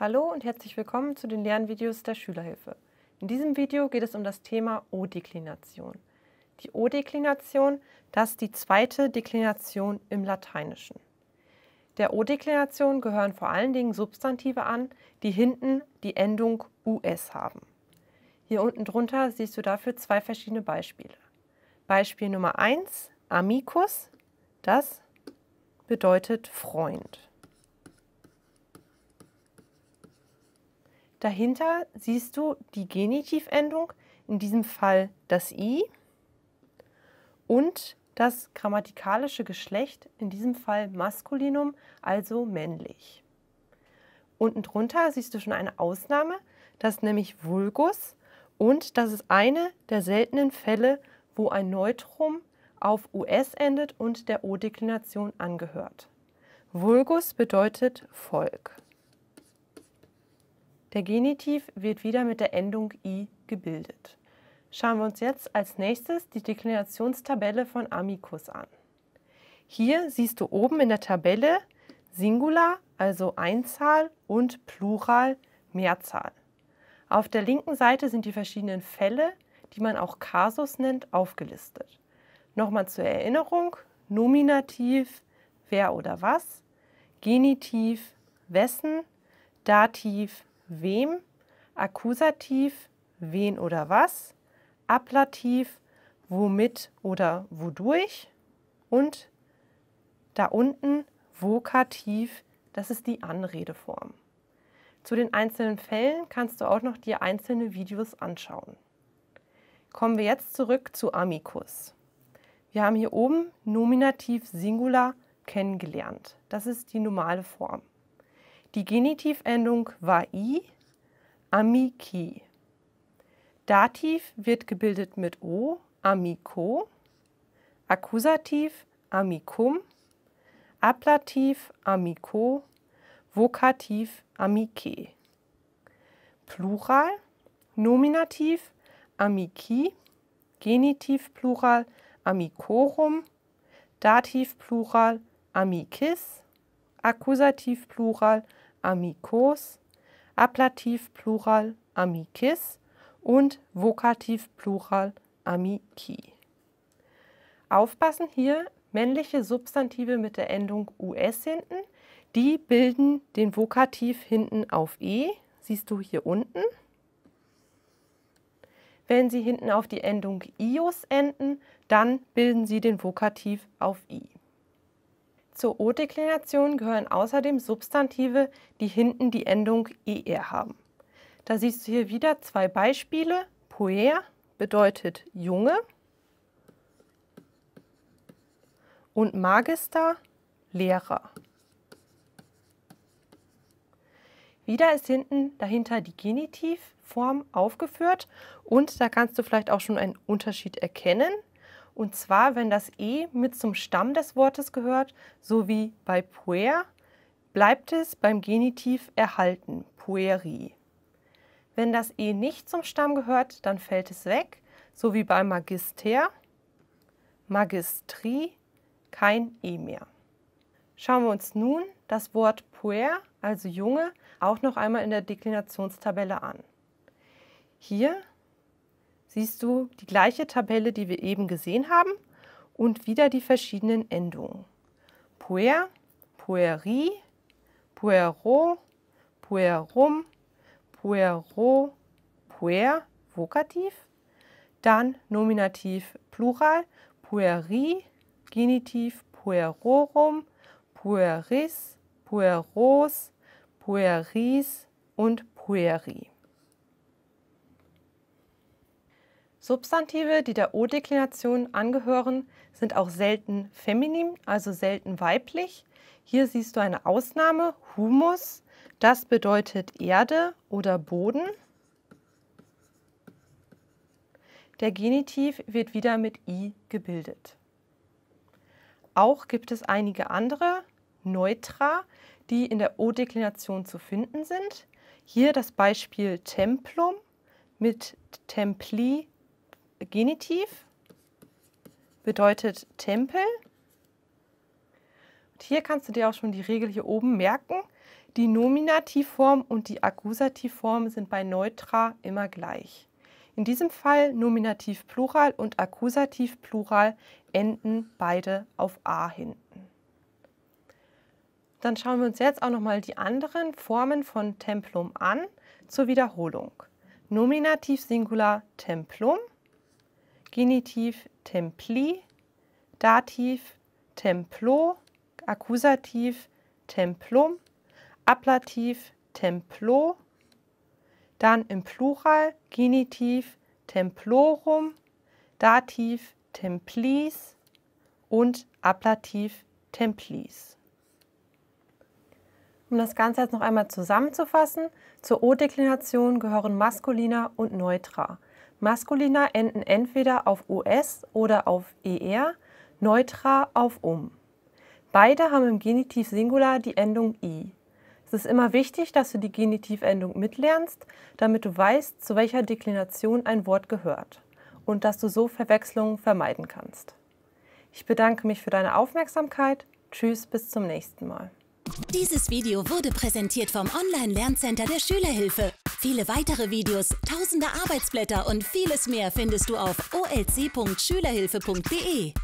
Hallo und herzlich willkommen zu den Lernvideos der Schülerhilfe. In diesem Video geht es um das Thema O-Deklination. Die O-Deklination, das ist die zweite Deklination im Lateinischen. Der O-Deklination gehören vor allen Dingen Substantive an, die hinten die Endung US haben. Hier unten drunter siehst du dafür zwei verschiedene Beispiele. Beispiel Nummer 1, Amicus, das bedeutet Freund. Dahinter siehst du die Genitivendung, in diesem Fall das i und das grammatikalische Geschlecht, in diesem Fall Maskulinum, also männlich. Unten drunter siehst du schon eine Ausnahme, das ist nämlich Vulgus und das ist eine der seltenen Fälle, wo ein Neutrum auf US endet und der O-Deklination angehört. Vulgus bedeutet Volk. Der Genitiv wird wieder mit der Endung i gebildet. Schauen wir uns jetzt als nächstes die Deklinationstabelle von Amicus an. Hier siehst du oben in der Tabelle Singular, also Einzahl, und Plural, Mehrzahl. Auf der linken Seite sind die verschiedenen Fälle, die man auch Kasus nennt, aufgelistet. Nochmal zur Erinnerung, Nominativ, wer oder was, Genitiv, wessen, Dativ, wem, Akkusativ, wen oder was, Ablativ, womit oder wodurch und da unten Vokativ, das ist die Anredeform. Zu den einzelnen Fällen kannst du auch noch dir einzelne Videos anschauen. Kommen wir jetzt zurück zu Amicus. Wir haben hier oben Nominativ Singular kennengelernt. Das ist die normale Form. Die Genitivendung war i, amiki. Dativ wird gebildet mit o, amico. Akkusativ, amicum. Ablativ, amico. Vokativ, amike. Plural, Nominativ, amici. Genitiv Plural, amicorum. Dativ Plural, amicis. Akkusativ Plural, amicis amicos, Ablativ Plural amicis und Vokativ Plural amici. Aufpassen hier, männliche Substantive mit der Endung us hinten, die bilden den Vokativ hinten auf e, siehst du hier unten. Wenn sie hinten auf die Endung ius enden, dann bilden sie den Vokativ auf i. Zur O-Deklination gehören außerdem Substantive, die hinten die Endung er haben. Da siehst du hier wieder zwei Beispiele. Poer bedeutet Junge und Magister Lehrer. Wieder ist hinten dahinter die Genitivform aufgeführt und da kannst du vielleicht auch schon einen Unterschied erkennen. Und zwar, wenn das E mit zum Stamm des Wortes gehört, so wie bei puer, bleibt es beim Genitiv erhalten, pueri. Wenn das E nicht zum Stamm gehört, dann fällt es weg, so wie bei magister, magistri, kein E mehr. Schauen wir uns nun das Wort puer, also Junge, auch noch einmal in der Deklinationstabelle an. Hier siehst du die gleiche Tabelle, die wir eben gesehen haben und wieder die verschiedenen Endungen. Puer, pueri, puero, puerum, puero, puer, Vokativ. Dann Nominativ, Plural, pueri, Genitiv, puerorum, pueris, pueros, pueris und pueri. Substantive, die der O-Deklination angehören, sind auch selten feminin, also selten weiblich. Hier siehst du eine Ausnahme, Humus, das bedeutet Erde oder Boden. Der Genitiv wird wieder mit i gebildet. Auch gibt es einige andere, Neutra, die in der O-Deklination zu finden sind. Hier das Beispiel Templum mit Templi Genitiv bedeutet Tempel. Und hier kannst du dir auch schon die Regel hier oben merken. Die Nominativform und die Akkusativform sind bei Neutra immer gleich. In diesem Fall Nominativ Plural und Akkusativ Plural enden beide auf a hinten. Dann schauen wir uns jetzt auch nochmal die anderen Formen von Templum an zur Wiederholung. Nominativ Singular Templum Genitiv templi, Dativ templo, Akkusativ templum, Ablativ templo, dann im Plural Genitiv templorum, Dativ templis und Ablativ templis. Um das Ganze jetzt noch einmal zusammenzufassen, zur O-Deklination gehören Maskuliner und Neutra. Maskulina enden entweder auf US oder auf ER, neutra auf um. Beide haben im Genitiv Singular die Endung i. Es ist immer wichtig, dass du die Genitivendung mitlernst, damit du weißt, zu welcher Deklination ein Wort gehört und dass du so Verwechslungen vermeiden kannst. Ich bedanke mich für deine Aufmerksamkeit. Tschüss, bis zum nächsten Mal. Dieses Video wurde präsentiert vom Online-Lerncenter der Schülerhilfe. Viele weitere Videos, tausende Arbeitsblätter und vieles mehr findest du auf olc.schülerhilfe.de.